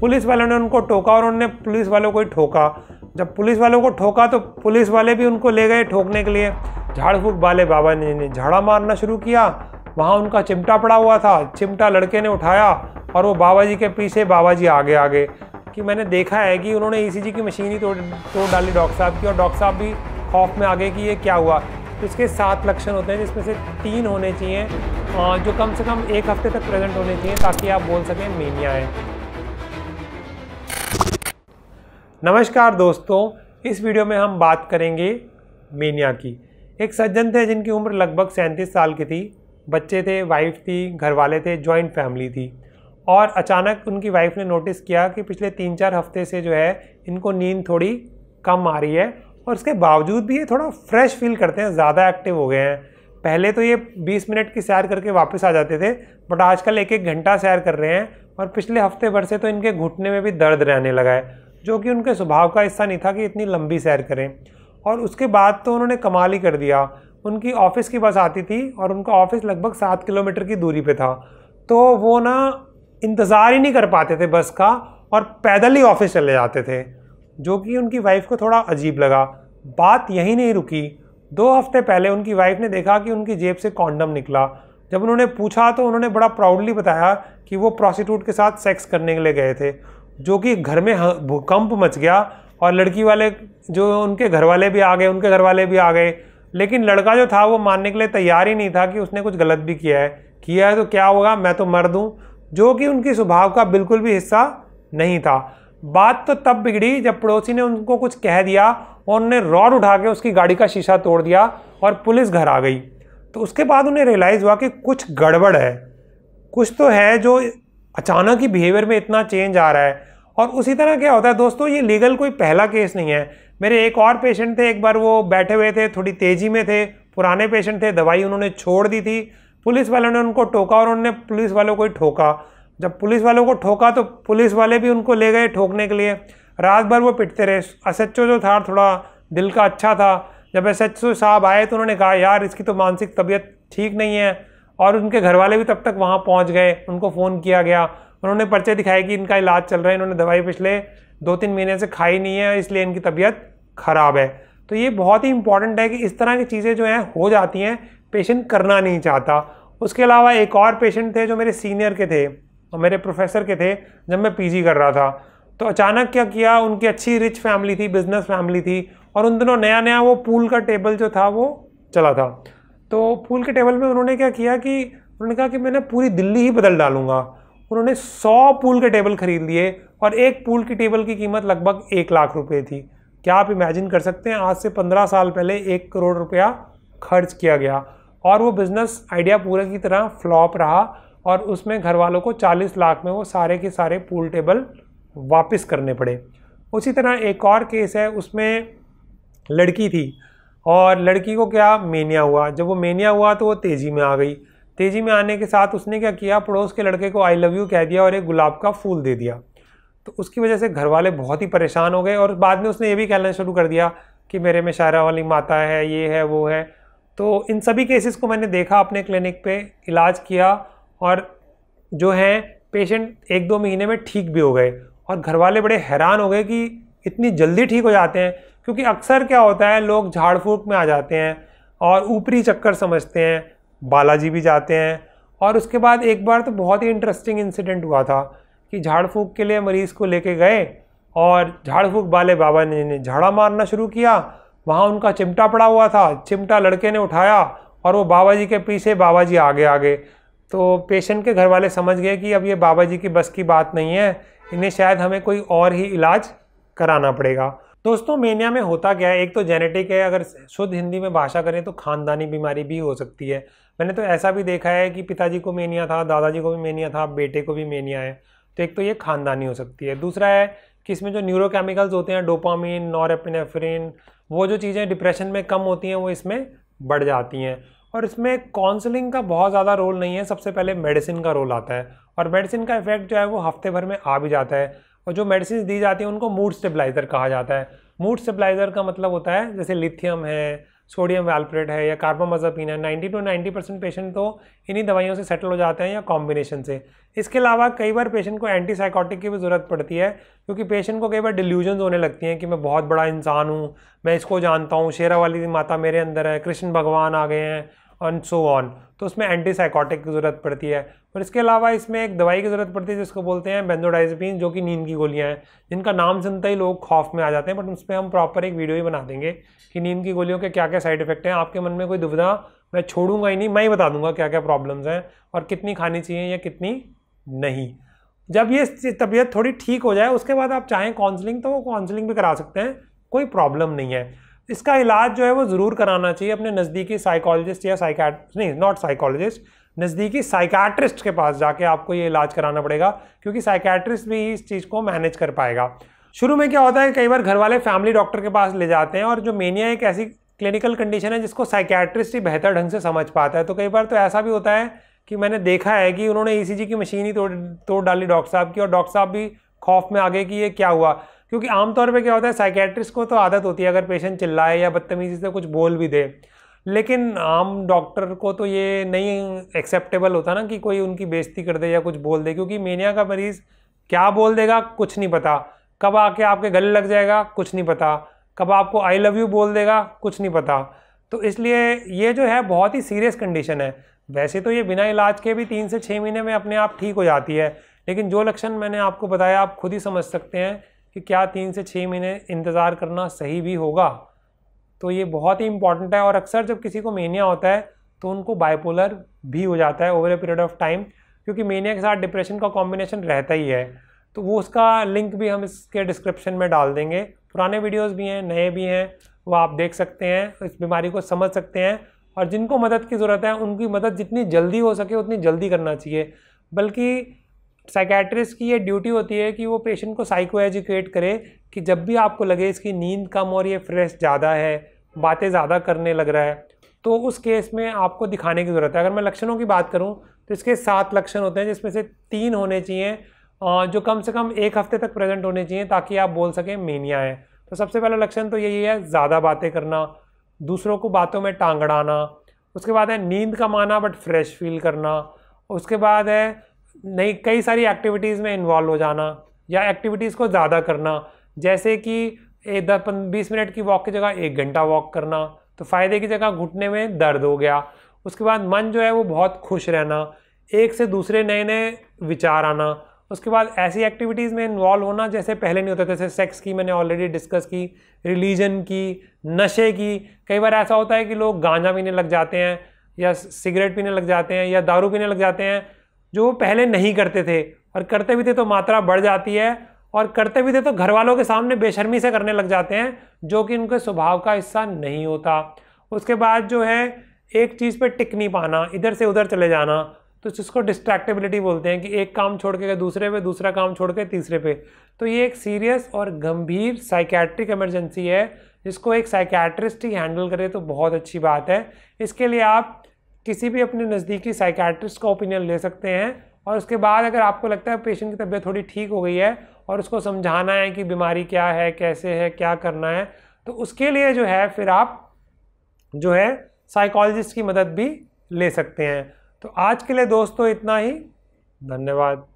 police वालों ने उनको टोका और उन्होंने पुलिस वालों को ही ठोका जब पुलिस वालों को ठोका तो पुलिस वाले भी उनको ले गए ठोकने के लिए झाड़ फूक वाले बाबा जी ने झाड़ा मारना शुरू किया वहाँ उनका चिमटा पड़ा हुआ था चिमटा लड़के ने उठाया और वो बाबा जी के पीछे बाबा जी आगे आगे कि मैंने देखा है कि उन्होंने ई e की मशीन ही तोड़ तोड़ डाली डॉक्टर साहब की और डॉक्टर साहब भी खौफ में आगे कि ये क्या हुआ तो इसके सात लक्षण होते हैं जिसमें से तीन होने चाहिए जो कम से कम एक हफ्ते तक प्रेजेंट होने चाहिए ताकि आप बोल सकें मीनिया है नमस्कार दोस्तों इस वीडियो में हम बात करेंगे मीनिया की एक सज्जन थे जिनकी उम्र लगभग सैंतीस साल की थी बच्चे थे वाइफ थी घर वाले थे जॉइंट फैमिली थी और अचानक उनकी वाइफ ने नोटिस किया कि पिछले तीन चार हफ्ते से जो है इनको नींद थोड़ी कम आ रही है और उसके बावजूद भी ये थोड़ा फ्रेश फील करते हैं ज़्यादा एक्टिव हो गए हैं पहले तो ये 20 मिनट की सैर करके वापस आ जाते थे बट आजकल एक एक घंटा सैर कर रहे हैं और पिछले हफ्ते भर से तो इनके घुटने में भी दर्द रहने लगा है जो कि उनके स्वभाव का हिस्सा नहीं था कि इतनी लंबी सैर करें और उसके बाद तो उन्होंने कमाल ही कर दिया उनकी ऑफ़िस की बस आती थी और उनका ऑफ़िस लगभग सात किलोमीटर की दूरी पर था तो वो ना इंतज़ार ही नहीं कर पाते थे बस का और पैदल ही ऑफिस चले जाते थे जो कि उनकी वाइफ को थोड़ा अजीब लगा बात यहीं नहीं रुकी दो हफ्ते पहले उनकी वाइफ ने देखा कि उनकी जेब से कॉन्डम निकला जब उन्होंने पूछा तो उन्होंने बड़ा प्राउडली बताया कि वो प्रोस्टिट्यूट के साथ सेक्स करने के लिए गए थे जो कि घर में भूकंप मच गया और लड़की वाले जो उनके घर वाले भी आ गए उनके घर वाले भी आ गए लेकिन लड़का जो था वो मानने के लिए तैयार ही नहीं था कि उसने कुछ गलत भी किया है किया है तो क्या होगा मैं तो मर दूँ जो कि उनके स्वभाव का बिल्कुल भी हिस्सा नहीं था बात तो तब बिगड़ी जब पड़ोसी ने उनको कुछ कह दिया और उनने रॉड उठा के उसकी गाड़ी का शीशा तोड़ दिया और पुलिस घर आ गई तो उसके बाद उन्हें रियलाइज़ हुआ कि कुछ गड़बड़ है कुछ तो है जो अचानक ही बिहेवियर में इतना चेंज आ रहा है और उसी तरह क्या होता है दोस्तों ये लीगल कोई पहला केस नहीं है मेरे एक और पेशेंट थे एक बार वो बैठे हुए थे थोड़ी तेज़ी में थे पुराने पेशेंट थे दवाई उन्होंने छोड़ दी थी पुलिस वालों ने उनको टोका और उन्होंने पुलिस वालों को ही ठोका जब पुलिस वालों को ठोका तो पुलिस वाले भी उनको ले गए ठोकने के लिए रात भर वो पिटते रहे एस एच जो था थोड़ा दिल का अच्छा था जब एस साहब आए तो उन्होंने कहा यार इसकी तो मानसिक तबीयत ठीक नहीं है और उनके घर वाले भी तब तक वहाँ पहुँच गए उनको फ़ोन किया गया उन्होंने पर्चे दिखाए कि इनका इलाज चल रहा है इन्होंने दवाई पिछले दो तीन महीने से खाई नहीं है इसलिए इनकी तबीयत ख़राब है तो ये बहुत ही इंपॉर्टेंट है कि इस तरह की चीज़ें जो हैं हो जाती हैं पेशेंट करना नहीं चाहता उसके अलावा एक और पेशेंट थे जो मेरे सीनियर के थे और मेरे प्रोफेसर के थे जब मैं पीजी कर रहा था तो अचानक क्या किया उनकी अच्छी रिच फैमिली थी बिजनेस फैमिली थी और उन दिनों नया नया वो पूल का टेबल जो था वो चला था तो पूल के टेबल में उन्होंने क्या किया कि उन्होंने कहा कि मैं ना पूरी दिल्ली ही बदल डालूंगा उन्होंने सौ पूल के टेबल खरीद लिए और एक पूल की टेबल की कीमत लगभग एक लाख रुपए थी क्या आप इमेजिन कर सकते हैं आज से पंद्रह साल पहले एक करोड़ रुपया खर्च किया गया और वो बिज़नेस आइडिया पूरे की तरह फ्लॉप रहा और उसमें घर वालों को 40 लाख में वो सारे के सारे पूल टेबल वापस करने पड़े उसी तरह एक और केस है उसमें लड़की थी और लड़की को क्या मेनिया हुआ जब वो मेनिया हुआ तो वो तेज़ी में आ गई तेज़ी में आने के साथ उसने क्या किया पड़ोस के लड़के को आई लव यू कह दिया और एक गुलाब का फूल दे दिया तो उसकी वजह से घर वाले बहुत ही परेशान हो गए और बाद में उसने ये भी कहना शुरू कर दिया कि मेरे में शायरा वाली माता है ये है वो है तो इन सभी केसेस को मैंने देखा अपने क्लिनिक पे इलाज किया और जो हैं पेशेंट एक दो महीने में ठीक भी हो गए और घर वाले बड़े हैरान हो गए कि इतनी जल्दी ठीक हो जाते हैं क्योंकि अक्सर क्या होता है लोग झाड़ फूक में आ जाते हैं और ऊपरी चक्कर समझते हैं बालाजी भी जाते हैं और उसके बाद एक बार तो बहुत ही इंटरेस्टिंग इंसिडेंट हुआ था कि झाड़ फूक के लिए मरीज़ को लेके गए और झाड़ फूक वाले बाबा ने, ने झाड़ा मारना शुरू किया वहाँ उनका चिमटा पड़ा हुआ था चिमटा लड़के ने उठाया और वो बाबा जी के पीछे बाबा जी आगे आगे तो पेशेंट के घर वाले समझ गए कि अब ये बाबा जी की बस की बात नहीं है इन्हें शायद हमें कोई और ही इलाज कराना पड़ेगा दोस्तों मेनिया में होता क्या है एक तो जेनेटिक है अगर शुद्ध हिंदी में भाषा करें तो खानदानी बीमारी भी हो सकती है मैंने तो ऐसा भी देखा है कि पिताजी को मेनिया था दादाजी को भी मेनिया था बेटे को भी मेनिया है तो एक तो ये खानदानी हो सकती है दूसरा है कि इसमें जो न्यूरोकेमिकल्स होते हैं डोपामिन नॉरपिनेफ्रिन वो जो चीज़ें डिप्रेशन में कम होती हैं वो इसमें बढ़ जाती हैं और इसमें काउंसलिंग का बहुत ज़्यादा रोल नहीं है सबसे पहले मेडिसिन का रोल आता है और मेडिसिन का इफेक्ट जो है वो हफ्ते भर में आ भी जाता है और जो मेडिसिन दी जाती है उनको मूड स्टेबलाइज़र कहा जाता है मूड स्टेबलाइज़र का मतलब होता है जैसे लिथियम है सोडियम वालप्रेट है या कार्बामाजापिन है ninety two ninety percent patient तो इन्हीं दवाइयों से सेटल हो जाते हैं या कॉम्बिनेशन से इसके अलावा कई बार पेशेंट को एंटीसाइकोटिक की भी ज़रूरत पड़ती है क्योंकि पेशेंट को कई बार डिल्यूजन होने लगती हैं कि मैं बहुत बड़ा इंसान हूँ मैं इसको जानता हूँ शेरा वाली माता मेरे अंदर है कृष्ण भगवान आ गए हैं ऑन सो ऑन तो उसमें एंटी साइकोटिक की ज़रूरत पड़ती है और इसके अलावा इसमें एक दवाई की ज़रूरत पड़ती है जिसको बोलते हैं बेंजोडाइजपिन जो कि नींद की गोलियां हैं जिनका नाम सुनते ही लोग खौफ में आ जाते हैं बट उस पर हम प्रॉपर एक वीडियो ही बना देंगे कि नींद की गोलियों के क्या क्या साइड इफेक्ट हैं आपके मन में कोई दुविधा मैं छोड़ूंगा ही नहीं मैं ही बता दूंगा क्या क्या प्रॉब्लम्स हैं और कितनी खानी चाहिए या कितनी नहीं जब ये तबीयत थोड़ी ठीक हो जाए उसके बाद आप चाहें काउंसलिंग तो वो काउंसलिंग भी करा सकते हैं कोई प्रॉब्लम नहीं है इसका इलाज जो है वो ज़रूर कराना चाहिए अपने नज़दीकी साइकोलॉजिस्ट या साइकैट नहीं नॉट साइकोलॉजिस्ट नज़दीकी साइकैट्रिस्ट के पास जाके आपको ये इलाज कराना पड़ेगा क्योंकि साइकैट्रिस्ट भी इस चीज़ को मैनेज कर पाएगा शुरू में क्या होता है कई बार घर वाले फैमिली डॉक्टर के पास ले जाते हैं और जो मेनिया एक ऐसी क्लिनिकल कंडीशन है जिसको साइकैट्रिस्ट ही बेहतर ढंग से समझ पाता है तो कई बार तो ऐसा भी होता है कि मैंने देखा है कि उन्होंने ई e की मशीन ही तोड़ तोड़ डाली डॉक्टर साहब की और डॉक्टर साहब भी खौफ में आ गए कि ये क्या हुआ क्योंकि आमतौर पे क्या होता है साइकेट्रिस्ट को तो आदत होती है अगर पेशेंट चिल्लाए या बदतमीजी से कुछ बोल भी दे लेकिन आम डॉक्टर को तो ये नहीं एक्सेप्टेबल होता ना कि कोई उनकी बेइज्जती कर दे या कुछ बोल दे क्योंकि मेनिया का मरीज़ क्या बोल देगा कुछ नहीं पता कब आके आपके गले लग जाएगा कुछ नहीं पता कब आपको आई लव यू बोल देगा कुछ नहीं पता तो इसलिए ये जो है बहुत ही सीरियस कंडीशन है वैसे तो ये बिना इलाज के भी तीन से छः महीने में अपने आप ठीक हो जाती है लेकिन जो लक्षण मैंने आपको बताया आप खुद ही समझ सकते हैं कि क्या तीन से छः महीने इंतज़ार करना सही भी होगा तो ये बहुत ही इंपॉर्टेंट है और अक्सर जब किसी को मेनिया होता है तो उनको बाइपोलर भी हो जाता है over a period of time क्योंकि मेनिया के साथ डिप्रेशन का कॉम्बिनेशन रहता ही है तो वो उसका लिंक भी हम इसके डिस्क्रिप्शन में डाल देंगे पुराने वीडियोस भी हैं नए भी हैं वो आप देख सकते हैं इस बीमारी को समझ सकते हैं और जिनको मदद की ज़रूरत है उनकी मदद जितनी जल्दी हो सके उतनी जल्दी करना चाहिए बल्कि साइकेट्रिस्ट की ये ड्यूटी होती है कि वो पेशेंट को साइको एजुकेट करे कि जब भी आपको लगे इसकी नींद कम और ये फ्रेश ज़्यादा है बातें ज़्यादा करने लग रहा है तो उस केस में आपको दिखाने की ज़रूरत है अगर मैं लक्षणों की बात करूँ तो इसके सात लक्षण होते हैं जिसमें से तीन होने चाहिए जो कम से कम एक हफ्ते तक प्रेजेंट होने चाहिए ताकि आप बोल सकें मीनिया है तो सबसे पहला लक्षण तो यही है ज़्यादा बातें करना दूसरों को बातों में टांगड़ाना उसके बाद है नींद कम आना बट फ्रेश फील करना उसके बाद है नई कई सारी एक्टिविटीज़ में इन्वॉल्व हो जाना या एक्टिविटीज़ को ज़्यादा करना जैसे कि एक दस बीस मिनट की वॉक की जगह एक घंटा वॉक करना तो फ़ायदे की जगह घुटने में दर्द हो गया उसके बाद मन जो है वो बहुत खुश रहना एक से दूसरे नए नए विचार आना उसके बाद ऐसी एक्टिविटीज़ में इन्वॉल्व होना जैसे पहले नहीं होता था जैसे सेक्स की मैंने ऑलरेडी डिस्कस की रिलीजन की नशे की कई बार ऐसा होता है कि लोग गांजा पीने लग जाते हैं या सिगरेट पीने लग जाते हैं या दारू पीने लग जाते हैं जो वो पहले नहीं करते थे और करते भी थे तो मात्रा बढ़ जाती है और करते भी थे तो घर वालों के सामने बेशर्मी से करने लग जाते हैं जो कि उनके स्वभाव का हिस्सा नहीं होता उसके बाद जो है एक चीज़ पर टिक नहीं पाना इधर से उधर चले जाना तो जिसको डिस्ट्रैक्टेबिलिटी बोलते हैं कि एक काम छोड़ के दूसरे पे दूसरा काम छोड़ के तीसरे पे तो ये एक सीरियस और गंभीर साइकेट्रिक इमरजेंसी है जिसको एक साइकैट्रिस्ट ही हैंडल करे तो बहुत अच्छी बात है इसके लिए आप किसी भी अपने नज़दीकी साइकैट्रिस्ट का ओपिनियन ले सकते हैं और उसके बाद अगर आपको लगता है पेशेंट की तबीयत थोड़ी ठीक हो गई है और उसको समझाना है कि बीमारी क्या है कैसे है क्या करना है तो उसके लिए जो है फिर आप जो है साइकोलॉजिस्ट की मदद भी ले सकते हैं तो आज के लिए दोस्तों इतना ही धन्यवाद